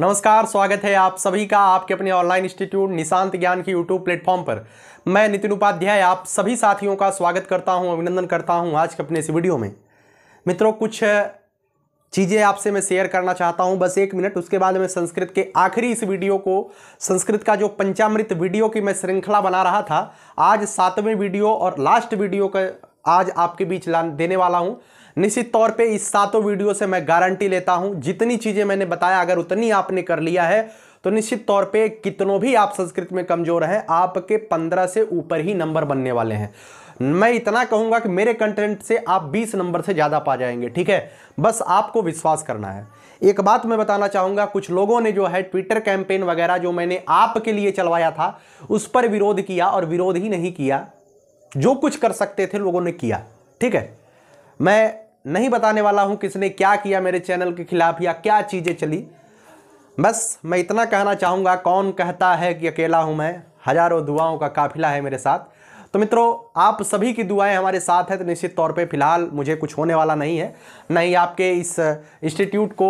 नमस्कार स्वागत है आप सभी का आपके अपने ऑनलाइन इंस्टीट्यूट निशांत ज्ञान की यूट्यूब प्लेटफॉर्म पर मैं नितिन उपाध्याय आप सभी साथियों का स्वागत करता हूं अभिनंदन करता हूं आज के अपने इस वीडियो में मित्रों कुछ चीज़ें आपसे मैं शेयर करना चाहता हूं बस एक मिनट उसके बाद मैं संस्कृत के आखिरी इस वीडियो को संस्कृत का जो पंचामृत वीडियो की मैं श्रृंखला बना रहा था आज सातवें वीडियो और लास्ट वीडियो का आज आपके बीच देने वाला हूँ निश्चित तौर पे इस सातों वीडियो से मैं गारंटी लेता हूं जितनी चीज़ें मैंने बताया अगर उतनी आपने कर लिया है तो निश्चित तौर पे कितनों भी आप संस्कृत में कमज़ोर हैं आपके पंद्रह से ऊपर ही नंबर बनने वाले हैं मैं इतना कहूंगा कि मेरे कंटेंट से आप बीस नंबर से ज़्यादा पा जाएंगे ठीक है बस आपको विश्वास करना है एक बात मैं बताना चाहूँगा कुछ लोगों ने जो है ट्विटर कैंपेन वगैरह जो मैंने आपके लिए चलवाया था उस पर विरोध किया और विरोध ही नहीं किया जो कुछ कर सकते थे लोगों ने किया ठीक है मैं नहीं बताने वाला हूँ किसने क्या किया मेरे चैनल के खिलाफ या क्या चीज़ें चली बस मैं इतना कहना चाहूँगा कौन कहता है कि अकेला हूँ मैं हज़ारों दुआओं का काफिला है मेरे साथ तो मित्रों आप सभी की दुआएं हमारे साथ हैं तो निश्चित तौर पे फ़िलहाल मुझे कुछ होने वाला नहीं है ना ही आपके इस इंस्टीट्यूट को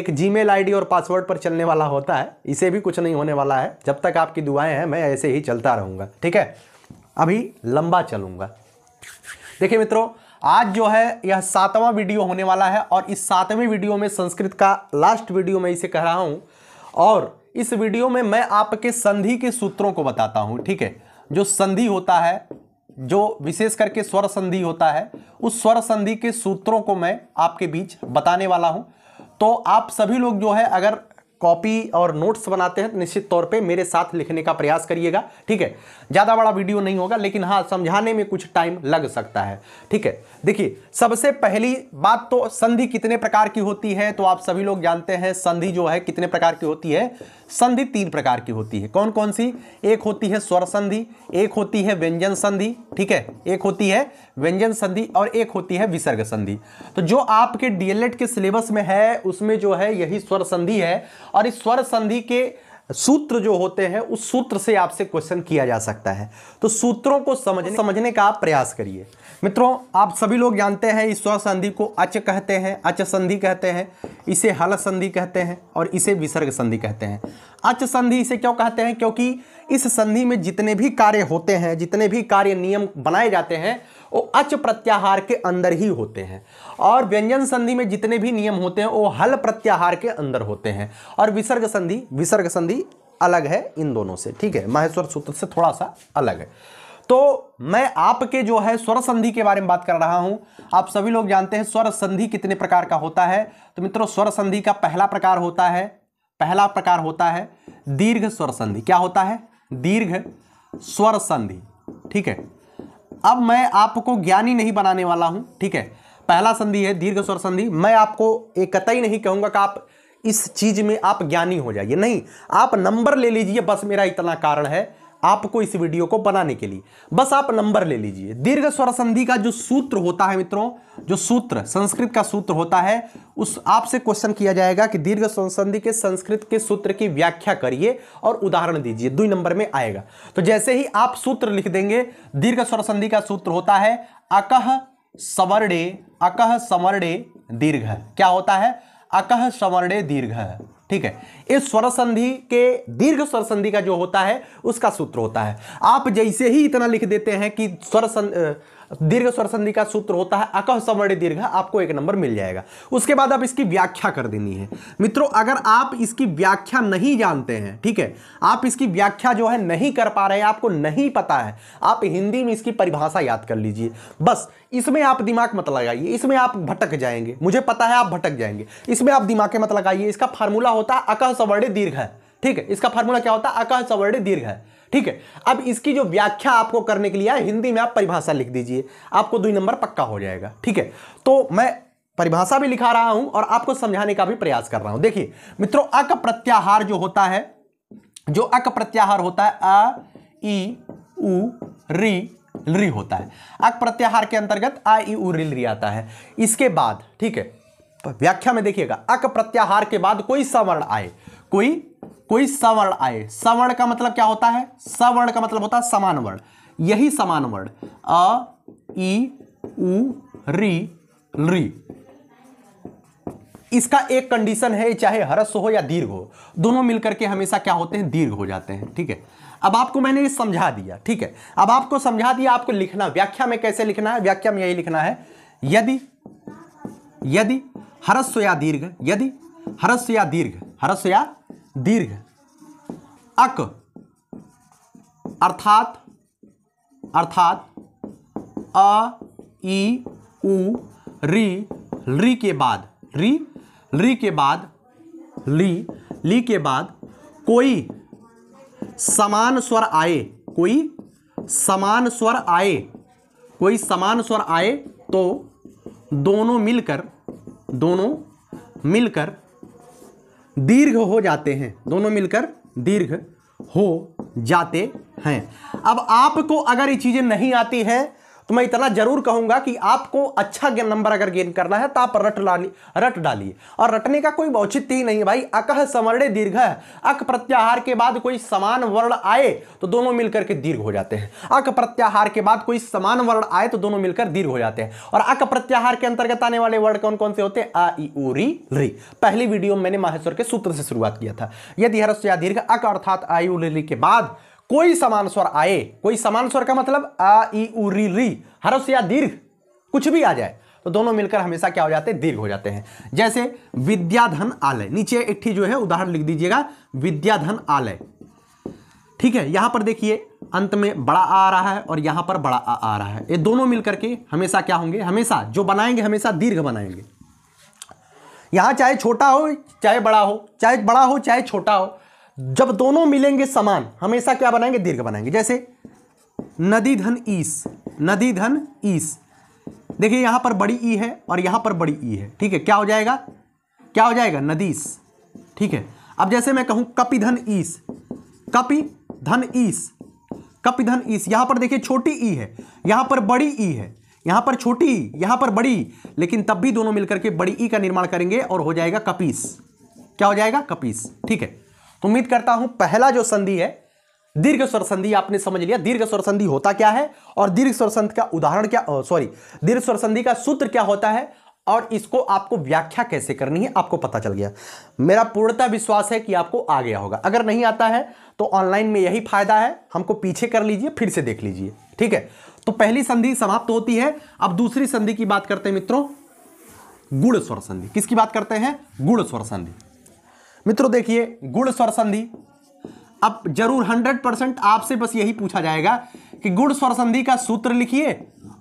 एक जीमेल आईडी और पासवर्ड पर चलने वाला होता है इसे भी कुछ नहीं होने वाला है जब तक आपकी दुआएं हैं मैं ऐसे ही चलता रहूँगा ठीक है अभी लंबा चलूँगा देखिए मित्रों आज जो है यह सातवां वीडियो होने वाला है और इस सातवें वीडियो में संस्कृत का लास्ट वीडियो मैं इसे कह रहा हूँ और इस वीडियो में मैं आपके संधि के सूत्रों को बताता हूँ ठीक है जो संधि होता है जो विशेष करके स्वर संधि होता है उस स्वर संधि के सूत्रों को मैं आपके बीच बताने वाला हूँ तो आप सभी लोग जो है अगर कॉपी और नोट्स बनाते हैं तो निश्चित तौर पे मेरे साथ लिखने का प्रयास करिएगा ठीक है ज़्यादा बड़ा वीडियो नहीं होगा लेकिन हाँ समझाने में कुछ टाइम लग सकता है ठीक है देखिए सबसे पहली बात तो संधि कितने प्रकार की होती है तो आप सभी लोग जानते हैं संधि जो है कितने प्रकार की होती है संधि तीन प्रकार की होती है कौन कौन सी एक होती है स्वर संधि एक होती है व्यंजन संधि ठीक है एक होती है व्यंजन संधि और एक होती है विसर्ग संधि तो जो आपके डीएलएड के सिलेबस में है उसमें जो है यही स्वर संधि है और इस स्वर संधि के सूत्र जो होते हैं उस सूत्र से आपसे क्वेश्चन किया जा सकता है तो सूत्रों को समझने समझने का आप प्रयास करिए मित्रों आप सभी लोग जानते हैं इस स्वर संधि को अच कहते हैं अच संधि कहते हैं इसे हल संधि कहते हैं और इसे विसर्ग संधि कहते हैं अच संधि इसे क्यों कहते हैं क्योंकि इस संधि में जितने भी कार्य होते हैं जितने भी कार्य नियम बनाए जाते हैं वो अच प्रत्याहार के अंदर ही होते हैं और व्यंजन संधि में जितने भी नियम होते हैं वो हल प्रत्याहार के अंदर होते हैं और विसर्ग संधि विसर्ग संधि अलग है इन दोनों से ठीक है महेश्वर सूत्र से थोड़ा सा अलग है तो मैं आपके जो है स्वर संधि के बारे में बात कर रहा हूं आप सभी लोग जानते हैं स्वर संधि कितने प्रकार का होता है तो मित्रों स्वर संधि का पहला प्रकार होता है पहला प्रकार होता है दीर्घ स्वर संधि क्या होता है दीर्घ स्वर संधि ठीक है अब मैं आपको ज्ञानी नहीं बनाने वाला हूं ठीक है पहला संधि है दीर्घ स्वर संधि मैं आपको एक कतई नहीं कहूंगा कि आप इस चीज में आप ज्ञानी हो जाइए नहीं आप नंबर ले लीजिए बस मेरा इतना कारण है आपको इस वीडियो को बनाने के लिए बस आप नंबर ले लीजिए दीर्घ स्वर संधि का जो सूत्र होता है मित्रों जो सूत्र संस्कृत का सूत्र होता है उस आपसे क्वेश्चन किया जाएगा कि दीर्घ स्वर संधि के संस्कृत के सूत्र की व्याख्या करिए और उदाहरण दीजिए दो नंबर में आएगा तो जैसे ही आप सूत्र लिख देंगे दीर्घ स्वर संधि का सूत्र होता है अकह सवर्णे अकह सवर्णे दीर्घ क्या होता है अकह सवर्णे दीर्घ ठीक है इस स्वर संधि के दीर्घ स्वर संधि का जो होता है उसका सूत्र होता है आप जैसे ही इतना लिख देते हैं कि स्वर संधि दीर्घ स्वर संधि का सूत्र होता है अकह सवर्ण दीर्घ आपको एक नंबर मिल जाएगा उसके बाद आप इसकी व्याख्या कर देनी है मित्रों अगर आप इसकी व्याख्या नहीं जानते हैं ठीक है आप इसकी व्याख्या जो है नहीं कर पा रहे हैं आपको नहीं पता है आप हिंदी में इसकी परिभाषा याद कर लीजिए बस इसमें आप दिमाग मत लगाइए इसमें आप भटक जाएंगे मुझे पता है आप भटक जाएंगे इसमें आप दिमाग मत लगाइए इसका फार्मूला होता है अकह सवर्ण दीर्घ ठीक है इसका फार्मूला क्या होता है अकह सवर्ण दीर्घ है ठीक है अब इसकी जो व्याख्या आपको करने के लिए है हिंदी में आप परिभाषा लिख दीजिए आपको दो नंबर पक्का हो जाएगा ठीक है तो मैं परिभाषा भी लिखा रहा हूं और आपको समझाने का भी प्रयास कर रहा हूं देखिए मित्रों अक प्रत्याहार जो होता है जो अक प्रत्याहार होता है अ ई उ री री होता है अक प्रत्याहार के अंतर्गत आ ई उ रिल री आता है इसके बाद ठीक है व्याख्या में देखिएगा अक प्रत्याहार के बाद कोई सवर्ण आए कोई कोई सवर्ण आए सवर्ण का मतलब क्या होता है सवर्ण का मतलब होता है समान वर्ण यही समान वर्ण अ ई उ री री इसका एक कंडीशन है चाहे हरस्व हो या दीर्घ हो दोनों मिलकर के हमेशा क्या होते हैं दीर्घ हो जाते हैं ठीक है अब आपको मैंने ये समझा दिया ठीक है अब आपको समझा दिया आपको लिखना व्याख्या में कैसे लिखना है व्याख्या में यही लिखना है यदि यदि हरस्व या दीर्घ यदि हरस्व या दीर्घ हरस्व या दीर्घ अक अर्थात अर्थात अ ई उ री री के बाद री री के बाद ली ली के बाद कोई समान स्वर आए कोई समान स्वर आए कोई समान स्वर आए तो दोनों मिलकर दोनों मिलकर दीर्घ हो जाते हैं दोनों मिलकर दीर्घ हो जाते हैं अब आपको अगर ये चीज़ें नहीं आती है तो मैं इतना जरूर कहूंगा कि आपको अच्छा नंबर अगर गेन करना है तो आप रट लानी रट डालिए और रटने का कोई औचित्य ही नहीं भाई अकह समर्णे दीर्घ है अक प्रत्याहार के बाद कोई समान वर्ण आए तो दोनों मिलकर के दीर्घ हो जाते हैं अक प्रत्याहार के बाद कोई समान वर्ण आए तो दोनों मिलकर दीर्घ हो जाते हैं और अक प्रत्याहार के अंतर्गत आने वाले वर्ड कौन कौन से होते हैं आई उ री पहली वीडियो में मैंने माहेश्वर के सूत्र से शुरुआत किया था यदि हरस्या दीर्घ अक अर्थात आयु के बाद कोई समान स्वर आए कोई समान स्वर का मतलब आ ई उ री री हरस या दीर्घ कुछ भी आ जाए तो दोनों मिलकर हमेशा क्या हो जाते हैं दीर्घ हो जाते हैं जैसे विद्याधन आलय नीचे इट्ठी जो है उदाहरण लिख दीजिएगा विद्याधन आलय ठीक है यहां पर देखिए अंत में बड़ा आ, आ रहा है और यहां पर बड़ा आ, आ रहा है ये दोनों मिलकर के हमेशा क्या होंगे हमेशा जो बनाएंगे हमेशा दीर्घ बनाएंगे यहां चाहे छोटा हो चाहे बड़ा हो चाहे बड़ा हो चाहे छोटा हो जब दोनों मिलेंगे समान हमेशा क्या बनाएंगे दीर्घ बनाएंगे जैसे नदी धन ईस नदी धन ईस देखिए यहां पर बड़ी ई है और यहां पर बड़ी ई है ठीक है क्या हो जाएगा क्या हो जाएगा नदीस ठीक है अब जैसे मैं कहूं कपि धन ईस कपि धन ईस कपि धन ईस यहां पर देखिए छोटी ई है यहां पर बड़ी ई है यहां पर छोटी ई यहां पर बड़ी लेकिन तब भी दोनों मिलकर के बड़ी ई का निर्माण करेंगे और हो जाएगा कपीस क्या हो जाएगा कपीस ठीक है उम्मीद करता हूं पहला जो संधि है दीर्घ स्वर संधि आपने समझ लिया दीर्घ स्वर संधि होता क्या है और दीर्घ स्वर संधि का उदाहरण क्या सॉरी दीर्घ स्वर संधि का सूत्र क्या होता है और इसको आपको व्याख्या कैसे करनी है आपको पता चल गया मेरा पूर्णता विश्वास है कि आपको आ गया होगा अगर नहीं आता है तो ऑनलाइन में यही फायदा है हमको पीछे कर लीजिए फिर से देख लीजिए ठीक है तो पहली संधि समाप्त होती है अब दूसरी संधि की बात करते हैं मित्रों गुड़ स्वर संधि किसकी बात करते हैं गुड़ स्वर संधि मित्रों देखिए गुण स्वर संधि अब जरूर हंड्रेड परसेंट आपसे बस यही पूछा जाएगा कि गुण स्वर संधि का सूत्र लिखिए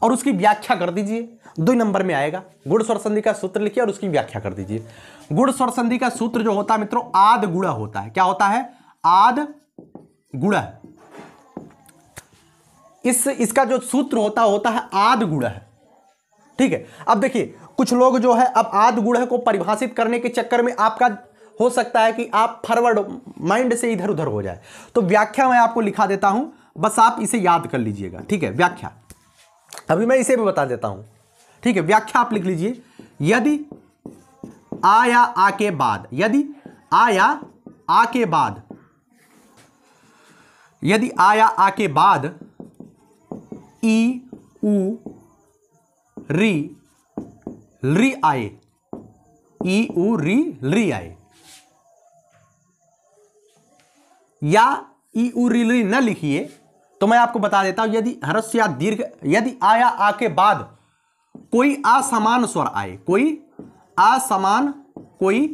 और उसकी व्याख्या कर दीजिए दो नंबर में आएगा गुण स्वर संधि का सूत्र लिखिए और उसकी व्याख्या कर दीजिए गुण स्वर संधि का सूत्र जो होता है मित्रों आद गुड़ा होता है क्या होता है आद गुड़ा इस इसका जो सूत्र होता होता है आद गुड़ा है ठीक है अब देखिए कुछ लोग जो है अब आद गुड़ को परिभाषित करने के चक्कर में आपका हो सकता है कि आप फॉरवर्ड माइंड से इधर उधर हो जाए तो व्याख्या मैं आपको लिखा देता हूं बस आप इसे याद कर लीजिएगा ठीक है व्याख्या अभी मैं इसे भी बता देता हूं ठीक है व्याख्या आप लिख लीजिए यदि आया आ के बाद यदि आया आ के बाद यदि आया आ के बाद ई उ री री आए ई उ री री आए या ई उरिली न लिखिए तो मैं आपको बता देता हूं यदि हरस या दीर्घ यदि आया आ के बाद कोई असमान स्वर आए कोई असमान कोई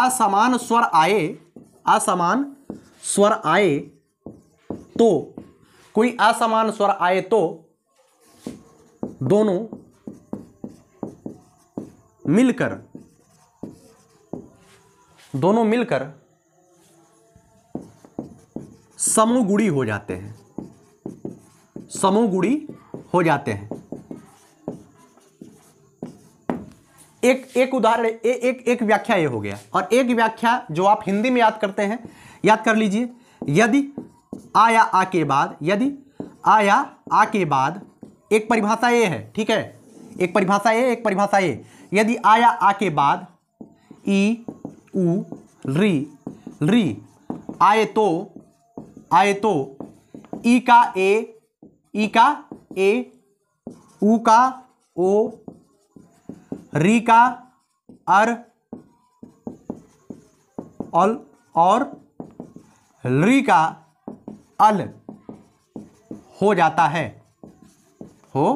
असमान स्वर आए असमान स्वर आए तो कोई असमान स्वर आए तो दोनों मिलकर दोनों मिलकर समोगुड़ी हो जाते हैं समोगुड़ी हो जाते हैं एक एक उदाहरण एक एक व्याख्या ये हो गया और एक व्याख्या जो आप हिंदी में याद करते हैं याद कर लीजिए यदि आया आ के बाद यदि आया आ के बाद एक परिभाषा ये है ठीक है एक परिभाषा ये एक परिभाषा ये यदि आया आ के बाद ई री री आए तो आए तो ई का ए ई का ए ऊ का ओ री का अर अल और री का अल हो जाता है हो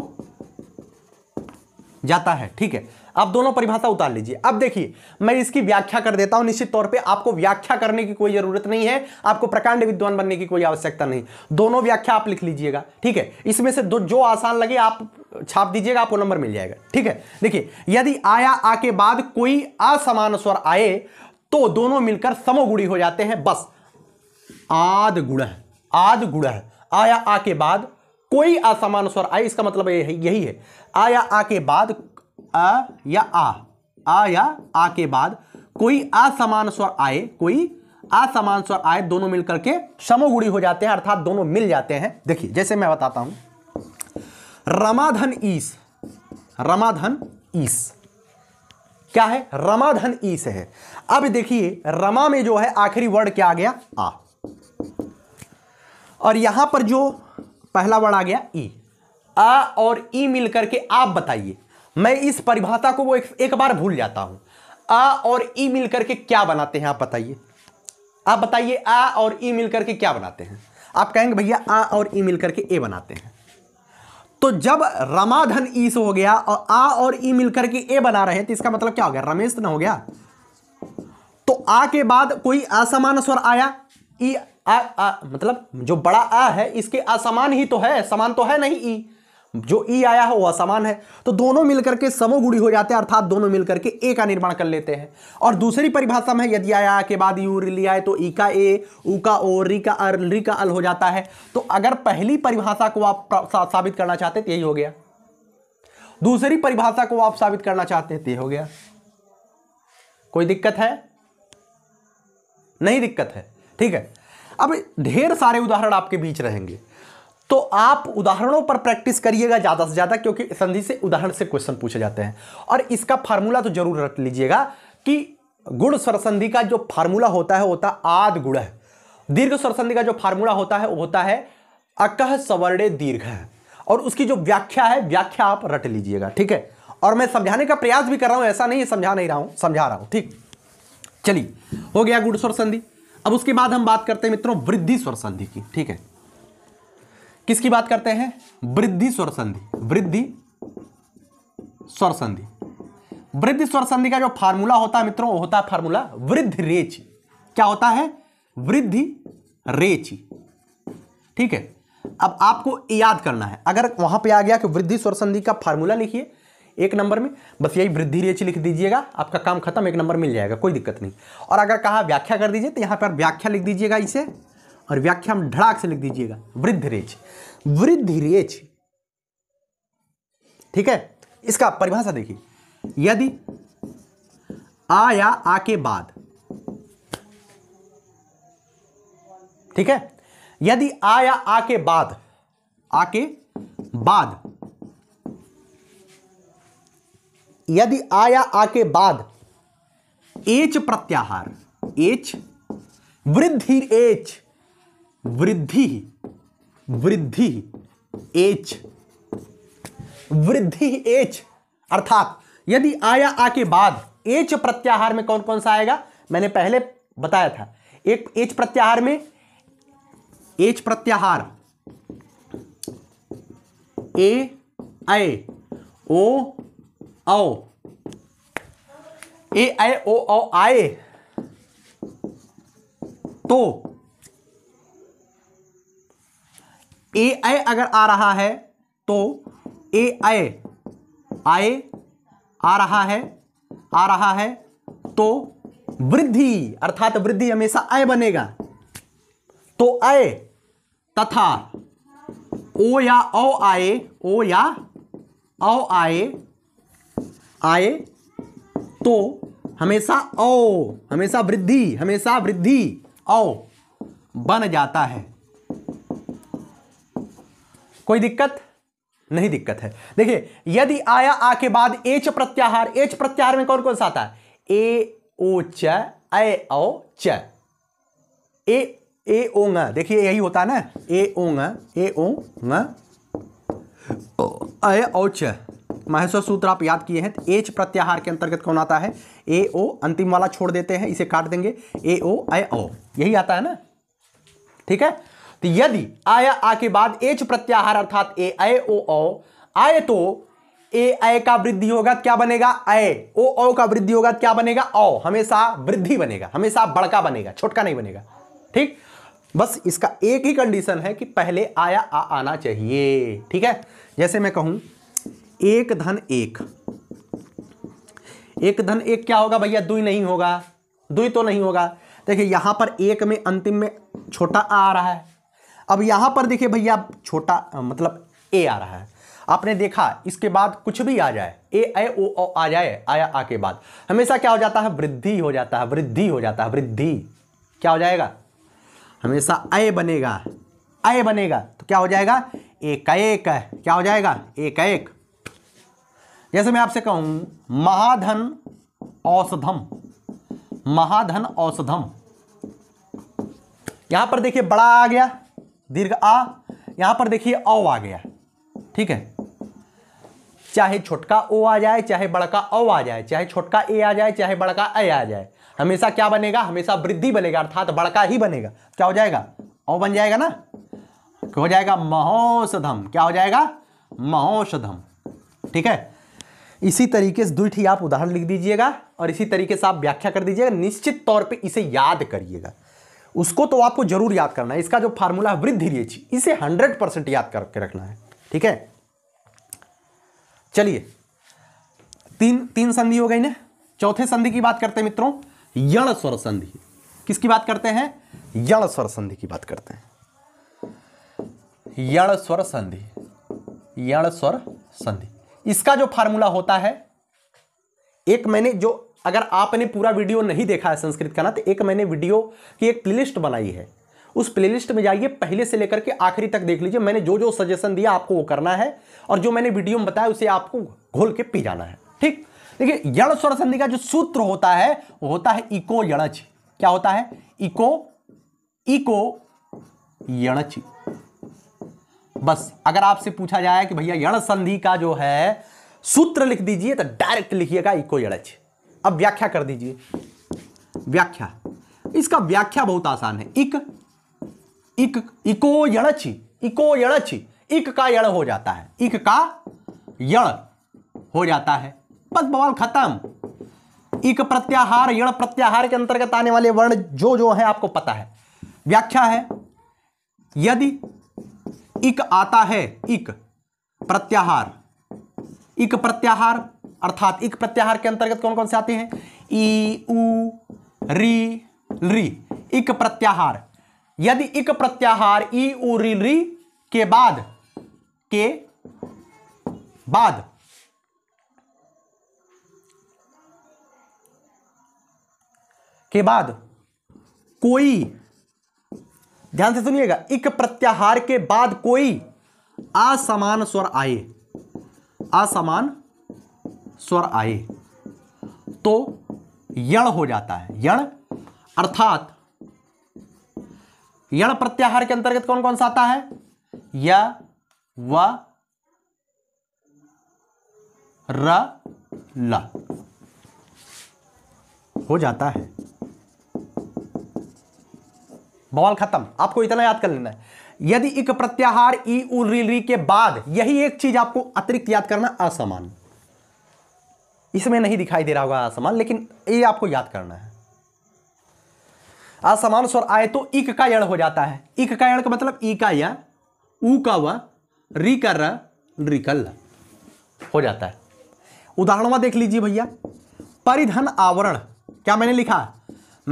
जाता है ठीक है आप दोनों परिभाषा उतार लीजिए अब देखिए मैं इसकी व्याख्या कर देता हूं निश्चित तौर पे आपको व्याख्या करने की कोई जरूरत नहीं है आपको प्रकांड विद्वान बनने की कोई आवश्यकता नहीं दोनों व्याख्या आप लिख लीजिएगा ठीक है इसमें से दो जो आसान लगे आप छाप दीजिएगा आपको नंबर मिल जाएगा ठीक है देखिए यदि आया आ के बाद कोई असमान स्वर आए तो दोनों मिलकर समोगुड़ी हो जाते हैं बस आद गुण आद गुण आया आ के बाद कोई असमान स्वर आए इसका मतलब यही है आया आ के बाद अ या आ आ या आ के बाद कोई असमान स्वर आए कोई असमान स्वर आए दोनों मिलकर के समोगुड़ी हो जाते हैं अर्थात दोनों मिल जाते हैं देखिए जैसे मैं बताता हूं रमाधन ईस रमाधन ईस क्या है रमाधन ईस है अब देखिए रमा में जो है आखिरी वर्ड क्या आ गया आ और यहां पर जो पहला वर्ड आ गया ई आ और ई मिलकर के आप बताइए मैं इस परिभाषा को वो एक, एक बार भूल जाता हूं आ और ई मिलकर के क्या बनाते हैं आप बताइए आप बताइए आ और ई मिलकर के क्या बनाते हैं आप कहेंगे भैया आ और ई मिलकर के ए बनाते हैं तो जब रमाधन ईस हो गया और आ और ई मिलकर के ए बना रहे तो इसका मतलब क्या हो गया रमेश ना हो गया तो आ के बाद कोई असमान स्वर आया ई आ, आ मतलब जो बड़ा आ है इसके असमान ही तो है समान तो है नहीं ई जो ई e आया है वो असमान है तो दोनों मिलकर के समोगुड़ी हो जाते हैं अर्थात दोनों मिलकर के ए का निर्माण कर लेते हैं और दूसरी परिभाषा में यदि आया के बाद यू लिया है तो ई e का ए ऊ का ओ री का अर री का अल हो जाता है तो अगर पहली परिभाषा को आप साबित करना चाहते तो यही हो गया दूसरी परिभाषा को आप साबित करना चाहते हैं तो हो गया कोई दिक्कत है नहीं दिक्कत है ठीक है अब ढेर सारे उदाहरण आपके बीच रहेंगे तो आप उदाहरणों पर प्रैक्टिस करिएगा ज़्यादा से ज़्यादा क्योंकि संधि से उदाहरण से क्वेश्चन पूछे जाते हैं और इसका फार्मूला तो जरूर रख लीजिएगा कि गुण स्वर संधि का जो फार्मूला होता है होता आद गुण है दीर्घ स्वर संधि का जो फार्मूला होता है वो होता है अकह सवर्णे दीर्घ और उसकी जो व्याख्या है व्याख्या आप रट लीजिएगा ठीक है और मैं समझाने का प्रयास भी कर रहा हूं ऐसा नहीं समझा नहीं रहा हूं समझा रहा हूं ठीक चलिए हो गया गुण स्वर संधि अब उसके बाद हम बात करते हैं मित्रों वृद्धि स्वर संधि की ठीक है किसकी बात करते हैं वृद्धि स्वर संधि वृद्धि स्वर संधि वृद्धि स्वर संधि का जो फार्मूला होता है मित्रों वो होता है फार्मूला वृद्धि रेच क्या होता है वृद्धि रेच ठीक है अब आपको याद करना है अगर वहां पे आ गया कि वृद्धि स्वर संधि का फार्मूला लिखिए एक नंबर में बस यही वृद्धि रेच लिख दीजिएगा आपका काम खत्म एक नंबर मिल जाएगा कोई दिक्कत नहीं और अगर कहा व्याख्या कर दीजिए तो यहां पर व्याख्या लिख दीजिएगा इसे और व्याख्या में ढड़ाक से लिख दीजिएगा वृद्ध रेच वृद्ध रेच ठीक है इसका परिभाषा देखिए यदि आ या आ के बाद ठीक है यदि आ या आ के बाद आ के बाद यदि आ या आ के बाद एच प्रत्याहार एच वृद्धि एच वृद्धि वृद्धि एच वृद्धि एच अर्थात यदि आया आ के बाद एच प्रत्याहार में कौन कौन सा आएगा मैंने पहले बताया था एक एच प्रत्याहार में एच प्रत्याहार ए ऐ ओ औ ए ओ औ आए तो ए आई अगर आ रहा है तो ए आई आए आ रहा है आ रहा है तो वृद्धि अर्थात वृद्धि हमेशा आय बनेगा तो आय तथा ओ या ओ आए ओ या औ आए आए तो हमेशा ओ हमेशा वृद्धि हमेशा वृद्धि औ बन जाता है कोई दिक्कत नहीं दिक्कत है देखिए यदि आया आ के बाद एच प्रत्याहार एच प्रत्याहार में कौन कौन सा आता है ए ओ च ए ओ च ए ए ओंग देखिए यही होता है ना ए ओंग ए ओंग अय औच महेश्वर सूत्र आप याद किए हैं तो एच प्रत्याहार के अंतर्गत कौन आता है ए ओ अंतिम वाला छोड़ देते हैं इसे काट देंगे ए ओ ए ओ यही आता है ना ठीक है तो यदि आया आ के बाद एच प्रत्याहार अर्थात ए आय ओ औ आय तो ए आय का वृद्धि होगा क्या बनेगा ए ओ औ का वृद्धि होगा क्या बनेगा औ हमेशा वृद्धि बनेगा हमेशा बड़का बनेगा छोटका नहीं बनेगा ठीक बस इसका एक ही कंडीशन है कि पहले आया आ आना चाहिए ठीक है जैसे मैं कहूं एक धन एक एक धन एक क्या होगा भैया दुई नहीं होगा दुई तो नहीं होगा देखिए यहां पर एक में अंतिम में छोटा आ रहा है अब यहां पर देखिए भैया छोटा मतलब ए आ रहा है आपने देखा इसके बाद कुछ भी आ जाए ए ए ओ ओ आ जाए आया आ के बाद हमेशा क्या हो जाता है वृद्धि हो जाता है वृद्धि हो जाता है वृद्धि क्या हो जाएगा हमेशा अय बनेगा अय बनेगा तो क्या हो जाएगा एक एक क्या हो जाएगा एक एक जैसे मैं आपसे कहूं महाधन औषधम महाधन औषधम यहां पर देखिए बड़ा आ गया दीर्घ आ यहां पर देखिए औ आ गया ठीक है चाहे छोटका ओ आ जाए चाहे बड़का औ आ जाए चाहे छोटका ए आ जाए चाहे बड़का ए आ जाए हमेशा क्या बनेगा हमेशा वृद्धि बनेगा अर्थात बड़का ही बनेगा क्या हो जाएगा औ बन जाएगा ना हो जाएगा महोषधम क्या हो जाएगा महोषधम ठीक है इसी तरीके से दुठी आप उदाहरण लिख दीजिएगा और इसी तरीके से आप व्याख्या कर दीजिएगा निश्चित तौर पे इसे याद करिएगा उसको तो आपको जरूर याद करना है इसका जो फार्मूला है वृद्धि रेचि इसे हंड्रेड परसेंट याद करके रखना है ठीक है चलिए तीन तीन संधि हो गई ना चौथे संधि की बात करते हैं मित्रों यण स्वर संधि किसकी बात करते हैं यण स्वर संधि की बात करते हैं यण स्वर संधि यण स्वर संधि इसका जो फार्मूला होता है एक मैंने जो अगर आपने पूरा वीडियो नहीं देखा है संस्कृत का ना तो एक मैंने वीडियो की एक प्लेलिस्ट बनाई है उस प्लेलिस्ट में जाइए पहले से लेकर के आखिरी तक देख लीजिए मैंने जो जो सजेशन दिया आपको वो करना है और जो मैंने वीडियो में बताया उसे आपको घोल के पी जाना है ठीक देखिए यण स्वर संधि का जो सूत्र होता है वो होता है इको यणच क्या होता है इको इको यणच बस अगर आपसे पूछा जाए कि भैया यण संधि का जो है सूत्र लिख दीजिए तो डायरेक्ट लिखिएगा इको यणच अब व्याख्या कर दीजिए व्याख्या इसका व्याख्या बहुत आसान है इक इक इको यड़ची इको यड़ची इक का यड़ हो जाता है इक का यड़ हो जाता है बस बवाल खत्म इक प्रत्याहार यण प्रत्याहार के अंतर्गत आने वाले वर्ण जो जो है आपको पता है व्याख्या है यदि इक आता है इक प्रत्याहार इक प्रत्याहार अर्थात इक प्रत्याहार के अंतर्गत कौन कौन से आते हैं ई उ री री इक प्रत्याहार यदि इक प्रत्याहार ई उ री री के बाद के बाद के बाद कोई ध्यान से सुनिएगा इक प्रत्याहार के बाद कोई असमान स्वर आए असमान स्वर आए तो यण हो जाता है यण अर्थात यण प्रत्याहार के अंतर्गत कौन कौन सा आता है य व र ल हो जाता है बवाल खत्म आपको इतना याद कर लेना है यदि इक प्रत्याहार ई उरी के बाद यही एक चीज आपको अतिरिक्त याद करना असामान्य इसमें नहीं दिखाई दे रहा होगा असमान लेकिन ये आपको याद करना है असमान स्वर आए तो इक का यण हो जाता है इक का यण का मतलब ई का या ऊ का व री का री हो जाता है उदाहरणवा देख लीजिए भैया परिधन आवरण क्या मैंने लिखा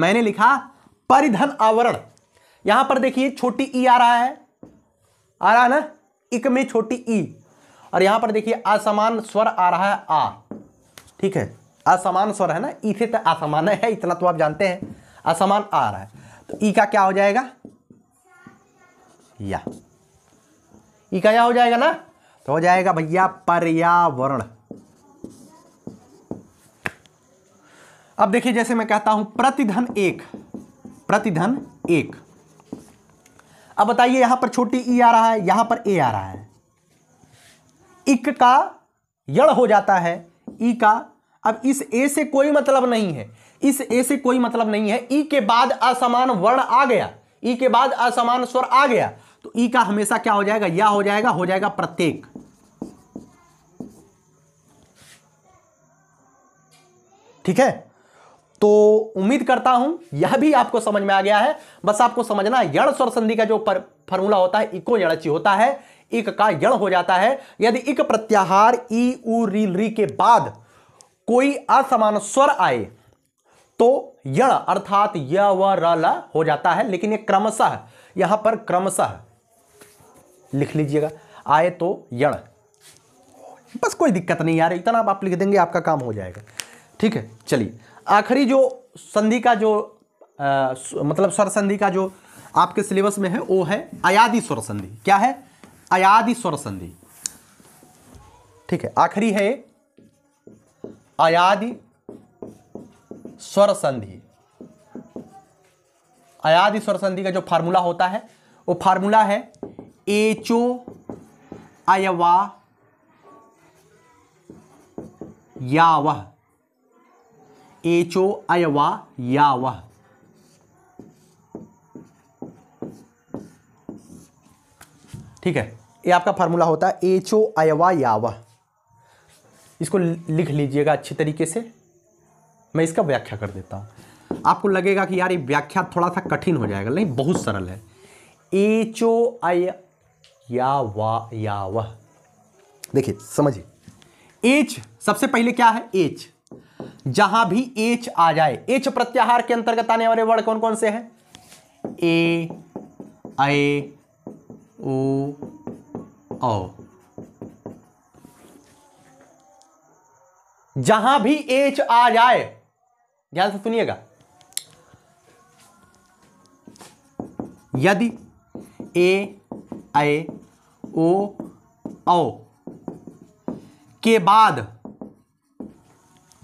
मैंने लिखा परिधन आवरण यहां पर देखिए छोटी ई आ रहा है आ रहा है ना इक में छोटी ई और यहां पर देखिए असमान स्वर आ रहा है आ ठीक है असमान स्वर है ना ई से तो असमान है इतना तो आप जानते हैं असमान आ रहा है तो ई का क्या हो जाएगा या ई का या हो जाएगा ना तो हो जाएगा भैया पर्यावरण अब देखिए जैसे मैं कहता हूं प्रतिधन एक प्रतिधन एक अब बताइए यहां पर छोटी ई आ रहा है यहां पर ए आ रहा है इक का यड़ हो जाता है ई का अब इस ए से कोई मतलब नहीं है इस ए से कोई मतलब नहीं है ई e के बाद असमान वर्ण आ गया ई e के बाद असमान स्वर आ गया तो ई e का हमेशा क्या हो जाएगा या हो जाएगा हो जाएगा प्रत्येक ठीक है तो उम्मीद करता हूं यह भी आपको समझ में आ गया है बस आपको समझना यण स्वर संधि का जो फॉर्मूला होता है इको यणची होता है इक का यण हो जाता है यदि इक प्रत्याहार ई उ री री के बाद कोई असमान स्वर आए तो यण अर्थात य व र ल हो जाता है लेकिन ये क्रमशः यहां पर क्रमशः लिख लीजिएगा आए तो यण बस कोई दिक्कत नहीं यार इतना आप लिख देंगे आपका काम हो जाएगा ठीक है चलिए आखिरी जो संधि का जो आ, मतलब स्वर संधि का जो आपके सिलेबस में है वो है अयादि स्वर संधि क्या है अयादि स्वर संधि ठीक है आखिरी है अयादि स्वर संधि अयादि स्वर संधि का जो फार्मूला होता है वो फार्मूला है एचो अयवा या वह एचो अयवा या वह ठीक है ये आपका फार्मूला होता है एचो अयवा या वह इसको लिख लीजिएगा अच्छी तरीके से मैं इसका व्याख्या कर देता हूँ आपको लगेगा कि यार ये व्याख्या थोड़ा सा कठिन हो जाएगा नहीं बहुत सरल है एचो आय या वा या वह देखिए समझिए एच सबसे पहले क्या है एच जहां भी एच आ जाए एच प्रत्याहार के अंतर्गत आने वाले वर्ड कौन कौन से हैं ए आए ओ जहां भी एच आ जाए ध्यान से सुनिएगा यदि ए आए ओ औ के बाद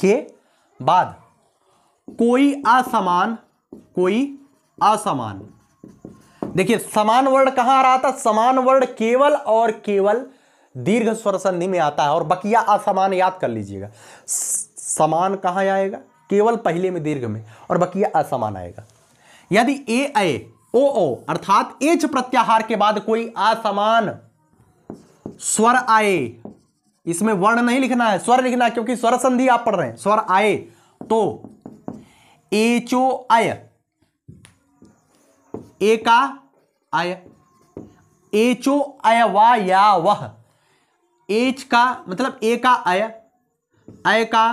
के बाद कोई असमान कोई असमान देखिए समान वर्ड कहां आ रहा था समान वर्ड केवल और केवल दीर्घ स्वर संधि में आता है और बकिया असमान याद कर लीजिएगा समान कहाँ आएगा केवल पहले में दीर्घ में और बकिया असमान आएगा यदि ए ए ओ ओ अर्थात एच प्रत्याहार के बाद कोई असमान स्वर आए इसमें वर्ण नहीं लिखना है स्वर लिखना है क्योंकि स्वर संधि आप पढ़ रहे हैं स्वर आए तो एचो आय ए का आय एचो अय वह एच का मतलब ए का अय अय का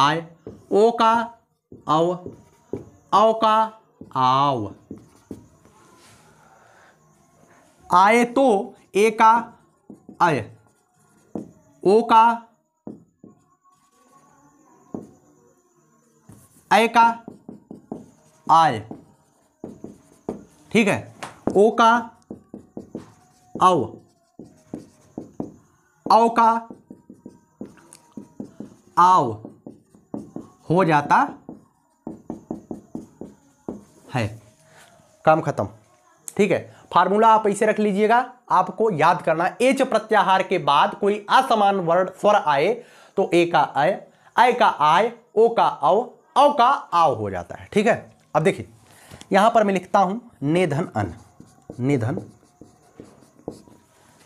आय ओ का अव अव का आव आय तो ए का अय ओ का अय का आय ठीक है ओ का अव औ का आव हो जाता है काम खत्म ठीक है फार्मूला आप ऐसे रख लीजिएगा आपको याद करना एच प्रत्याहार के बाद कोई असमान वर्ण स्वर आए तो ए का आय आय का आय ओ का औ औ का आव हो जाता है ठीक है अब देखिए यहां पर मैं लिखता हूं निधन अन निधन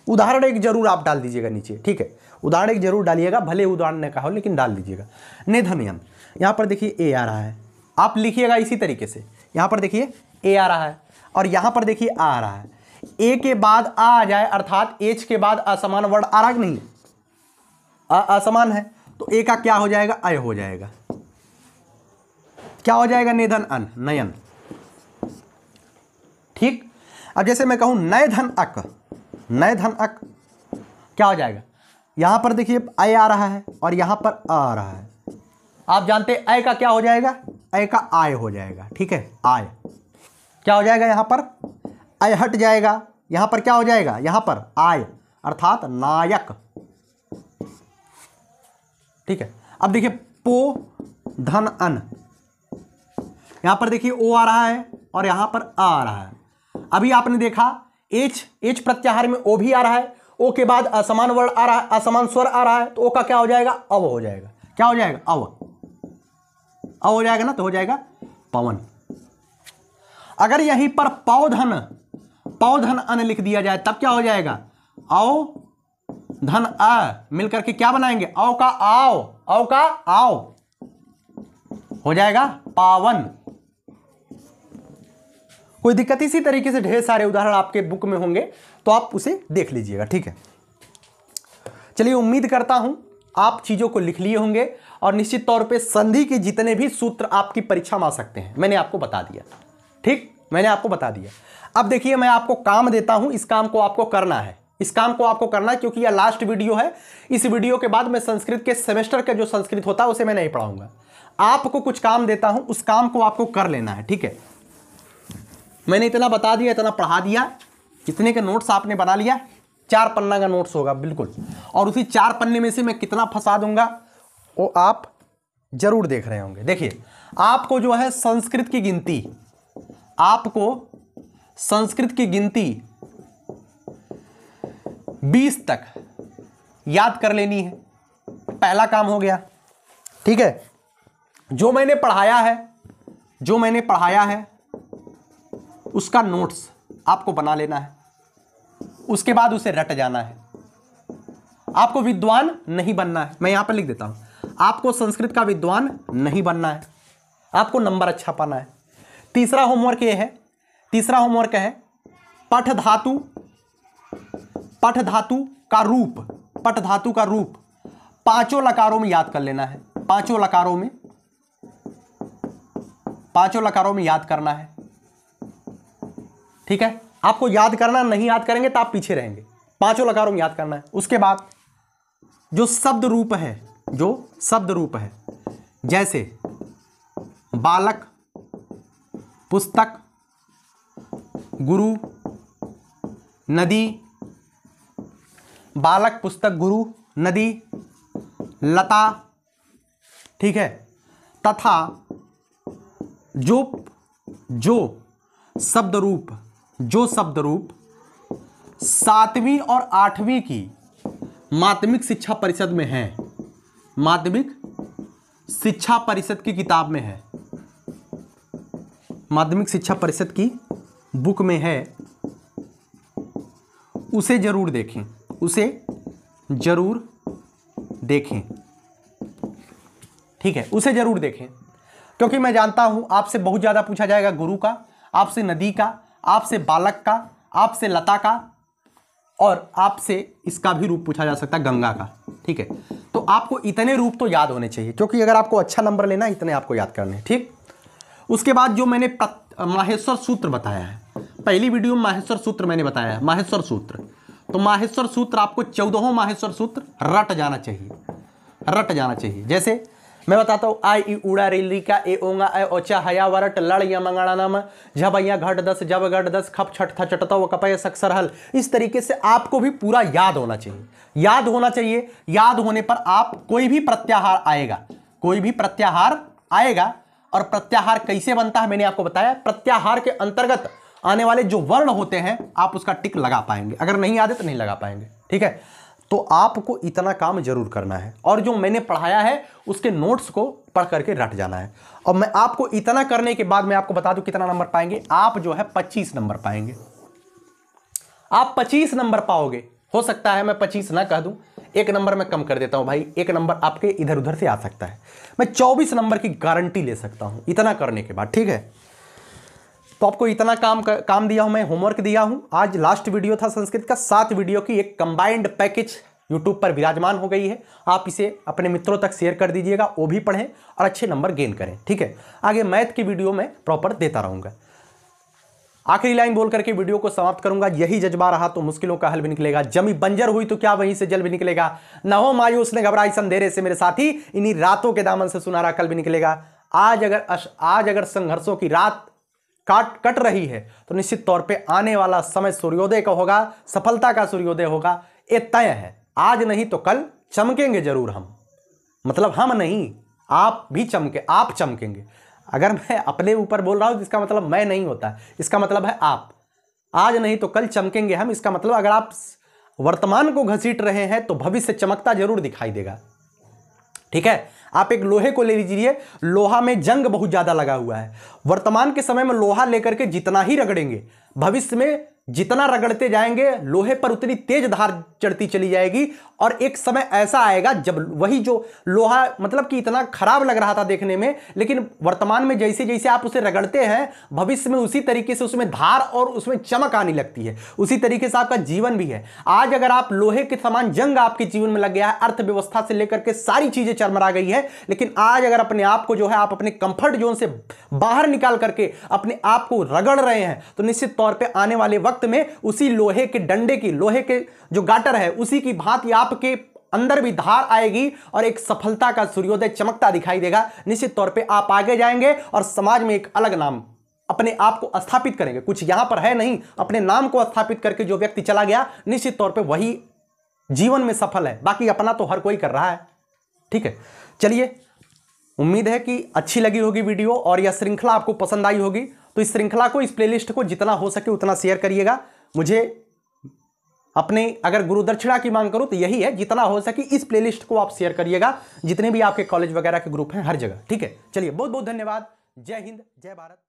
उदाहरण एक जरूर आप डाल दीजिएगा नीचे ठीक है उदाहरण एक जरूर डालिएगा भले उदाहरण ने कहा हो लेकिन डाल दीजिएगा नेधमियम यहाँ पर देखिए ए आ रहा है आप लिखिएगा इसी तरीके से यहाँ पर देखिए ए आ रहा है और यहाँ पर देखिए आ आ रहा है ए के बाद आ आ जाए अर्थात एच के बाद असमान वर्ड आ रहा नहीं असमान है तो ए का क्या हो जाएगा अय हो जाएगा क्या हो जाएगा निधन अन नयन ठीक अब जैसे मैं कहूं नए धन अक नए धन अक क्या हो जाएगा यहां पर देखिए आय आ रहा है और यहां पर आ रहा है आप जानते हैं आय का क्या हो जाएगा आय का आय हो जाएगा ठीक है आय क्या हो जाएगा यहां पर आय हट जाएगा यहां पर क्या हो जाएगा यहां पर आय अर्थात नायक ठीक है अब देखिए पो धन अन यहां पर देखिए ओ आ रहा है और यहां पर आ रहा है अभी आपने देखा एच एच प्रत्याहार में ओ भी आ रहा है ओ के बाद असमान वर्ण आ रहा है असमान स्वर आ रहा है तो ओ का क्या हो जाएगा अव हो जाएगा क्या हो जाएगा अव अव हो जाएगा ना तो हो जाएगा पवन अगर यहीं पर पौधन पौधन अन लिख दिया जाए तब क्या हो जाएगा औ धन अ मिलकर के क्या बनाएंगे औ का आओ औ का आओ हो जाएगा पावन कोई दिक्कत इसी तरीके से ढेर सारे उदाहरण आपके बुक में होंगे तो आप उसे देख लीजिएगा ठीक है चलिए उम्मीद करता हूं आप चीज़ों को लिख लिए होंगे और निश्चित तौर पे संधि के जितने भी सूत्र आपकी परीक्षा में आ सकते हैं मैंने आपको बता दिया ठीक मैंने आपको बता दिया अब देखिए मैं आपको काम देता हूं इस काम को आपको करना है इस काम को आपको करना है क्योंकि यह लास्ट वीडियो है इस वीडियो के बाद मैं संस्कृत के सेमेस्टर का जो संस्कृत होता है उसे मैं नहीं पढ़ाऊंगा आपको कुछ काम देता हूं उस काम को आपको कर लेना है ठीक है मैंने इतना बता दिया इतना पढ़ा दिया कितने के नोट्स आपने बना लिया चार पन्ना का नोट्स होगा बिल्कुल और उसी चार पन्ने में से मैं कितना फंसा दूंगा वो आप जरूर देख रहे होंगे देखिए आपको जो है संस्कृत की गिनती आपको संस्कृत की गिनती बीस तक याद कर लेनी है पहला काम हो गया ठीक है जो मैंने पढ़ाया है जो मैंने पढ़ाया है उसका नोट्स आपको बना लेना है उसके बाद उसे रट जाना है आपको विद्वान नहीं बनना है मैं यहां पर लिख देता हूं आपको संस्कृत का विद्वान नहीं बनना है आपको नंबर अच्छा पाना है तीसरा होमवर्क यह है तीसरा होमवर्क है पठ धातु पठ धातु का रूप पठ धातु का रूप पांचों लकारों में याद कर लेना है पांचों लकारों में पांचों लकारों में याद करना है ठीक है आपको याद करना नहीं याद करेंगे तो आप पीछे रहेंगे पांचों लकारों में याद करना है उसके बाद जो शब्द रूप है जो शब्द रूप है जैसे बालक पुस्तक गुरु नदी बालक पुस्तक गुरु नदी लता ठीक है तथा जो जो शब्द रूप जो शब्द रूप सातवीं और आठवीं की माध्यमिक शिक्षा परिषद में है माध्यमिक शिक्षा परिषद की किताब में है माध्यमिक शिक्षा परिषद की बुक में है उसे जरूर देखें उसे जरूर देखें ठीक है उसे जरूर देखें क्योंकि मैं जानता हूं आपसे बहुत ज़्यादा पूछा जाएगा गुरु का आपसे नदी का आपसे बालक का आपसे लता का और आपसे इसका भी रूप पूछा जा सकता है गंगा का ठीक है तो आपको इतने रूप तो याद होने चाहिए क्योंकि अगर आपको अच्छा नंबर लेना है इतने आपको याद करने हैं ठीक उसके बाद जो मैंने माहेश्वर सूत्र बताया है पहली वीडियो में माहेश्वर सूत्र मैंने बताया है माहेश्वर सूत्र तो माहेश्वर सूत्र आपको चौदहों माहेश्वर सूत्र रट जाना चाहिए रट जाना चाहिए जैसे मैं बताता हूँ आई ई उड़ा रेलरी का ए ओंगा ए ओचा हया वरट लड़ या मंगाड़ा नाम जब या घट दस जब घट दस खप छठ था चटता वो कपय सक्सर हल इस तरीके से आपको भी पूरा याद होना चाहिए याद होना चाहिए याद होने पर आप कोई भी प्रत्याहार आएगा कोई भी प्रत्याहार आएगा और प्रत्याहार कैसे बनता है मैंने आपको बताया प्रत्याहार के अंतर्गत आने वाले जो वर्ण होते हैं आप उसका टिक लगा पाएंगे अगर नहीं आते तो नहीं लगा पाएंगे ठीक है तो आपको इतना काम जरूर करना है और जो मैंने पढ़ाया है उसके नोट्स को पढ़ करके रट जाना है और मैं आपको इतना करने के बाद मैं आपको बता दूं कितना नंबर पाएंगे आप जो है 25 नंबर पाएंगे आप 25 नंबर पाओगे हो सकता है मैं 25 ना कह दूं एक नंबर मैं कम कर देता हूं भाई एक नंबर आपके इधर उधर से आ सकता है मैं चौबीस नंबर की गारंटी ले सकता हूं इतना करने के बाद ठीक है तो आपको इतना काम काम दिया हूं मैं होमवर्क दिया हूं आज लास्ट वीडियो था संस्कृत का सात वीडियो की एक कंबाइंड पैकेज यूट्यूब पर विराजमान हो गई है आप इसे अपने मित्रों तक शेयर कर दीजिएगा वो भी पढ़ें और अच्छे नंबर गेन करें ठीक है आगे मैथ की वीडियो में प्रॉपर देता रहूंगा आखिरी लाइन बोल करके वीडियो को समाप्त करूंगा यही जज्बा रहा तो मुश्किलों का हल भी निकलेगा जमी बंजर हुई तो क्या वहीं से जल भी निकलेगा न हो मायूस ने घबराई संधेरे से मेरे साथी इन्हीं रातों के दामन से सुनारा कल भी निकलेगा आज अगर आज अगर संघर्षों की रात काट कट रही है तो निश्चित तौर पे आने वाला समय सूर्योदय का होगा सफलता का सूर्योदय होगा ये तय है आज नहीं तो कल चमकेंगे जरूर हम मतलब हम नहीं आप भी चमके आप चमकेंगे अगर मैं अपने ऊपर बोल रहा हूँ इसका मतलब मैं नहीं होता इसका मतलब है आप आज नहीं तो कल चमकेंगे हम इसका मतलब अगर आप वर्तमान को घसीट रहे हैं तो भविष्य चमकता जरूर दिखाई देगा ठीक है आप एक लोहे को ले लीजिए लोहा में जंग बहुत ज़्यादा लगा हुआ है वर्तमान के समय में लोहा लेकर के जितना ही रगड़ेंगे भविष्य में जितना रगड़ते जाएंगे लोहे पर उतनी तेज धार चढ़ती चली जाएगी और एक समय ऐसा आएगा जब वही जो लोहा मतलब कि इतना खराब लग रहा था देखने में लेकिन वर्तमान में जैसे जैसे आप उसे रगड़ते हैं भविष्य में उसी तरीके से उसमें धार और उसमें चमक आने लगती है उसी तरीके से आपका जीवन भी है आज अगर आप लोहे के समान जंग आपके जीवन में लग गया है अर्थव्यवस्था से लेकर के सारी चीज़ें चरमरा गई है लेकिन आज अगर अपने आप को जो है आप अपने कंफर्ट जोन से बाहर निकाल करके अपने आप को रगड़ रहे हैं तो निश्चित तौर पर आने वाले वक्त वक्त में उसी लोहे के डंडे की लोहे के जो गाटर है उसी की भांति आपके अंदर भी धार आएगी और एक सफलता का सूर्योदय चमकता दिखाई देगा निश्चित तौर पे आप आगे जाएंगे और समाज में एक अलग नाम अपने आप को स्थापित करेंगे कुछ यहां पर है नहीं अपने नाम को स्थापित करके जो व्यक्ति चला गया निश्चित तौर पे वही जीवन में सफल है बाकी अपना तो हर कोई कर रहा है ठीक है चलिए उम्मीद है कि अच्छी लगी होगी वीडियो और यह श्रृंखला आपको पसंद आई होगी तो इस श्रृंखला को इस प्लेलिस्ट को जितना हो सके उतना शेयर करिएगा मुझे अपने अगर गुरुदक्षिणा की मांग करूँ तो यही है जितना हो सके इस प्लेलिस्ट को आप शेयर करिएगा जितने भी आपके कॉलेज वगैरह के ग्रुप हैं हर जगह ठीक है चलिए बहुत बहुत धन्यवाद जय हिंद जय भारत